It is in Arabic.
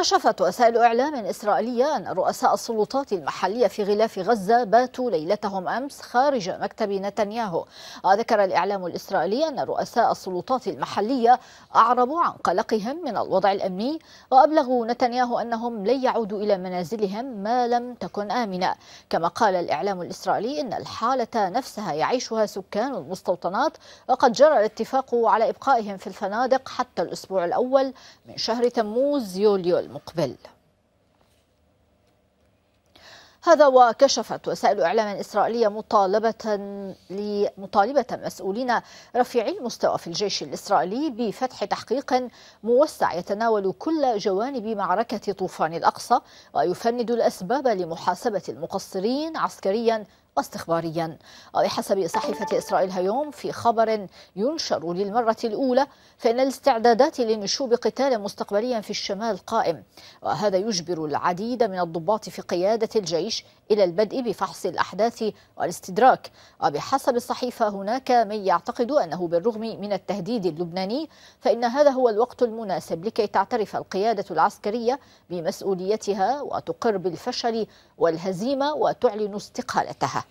كشفت وسائل إعلام إسرائيلية أن رؤساء السلطات المحلية في غلاف غزة باتوا ليلتهم أمس خارج مكتب نتنياهو وذكر الإعلام الإسرائيلي أن رؤساء السلطات المحلية أعربوا عن قلقهم من الوضع الأمني وأبلغوا نتنياهو أنهم لن يعودوا إلى منازلهم ما لم تكن آمنة كما قال الإعلام الإسرائيلي إن الحالة نفسها يعيشها سكان المستوطنات وقد جرى الاتفاق على إبقائهم في الفنادق حتى الأسبوع الأول من شهر تموز يوليو المقبل هذا وكشفت وسائل إعلام إسرائيلية مطالبة مطالبة مسؤولين رفيعي المستوى في الجيش الإسرائيلي بفتح تحقيق موسع يتناول كل جوانب معركة طوفان الأقصى ويفند الأسباب لمحاسبة المقصرين عسكريا واستخباريا وبحسب صحيفة إسرائيل هيوم في خبر ينشر للمرة الأولى فإن الاستعدادات لنشوب قتال مستقبليا في الشمال قائم وهذا يجبر العديد من الضباط في قيادة الجيش إلى البدء بفحص الأحداث والاستدراك وبحسب الصحيفة هناك من يعتقد أنه بالرغم من التهديد اللبناني فإن هذا هو الوقت المناسب لكي تعترف القيادة العسكرية بمسؤوليتها وتقر بالفشل والهزيمة وتعلن استقالتها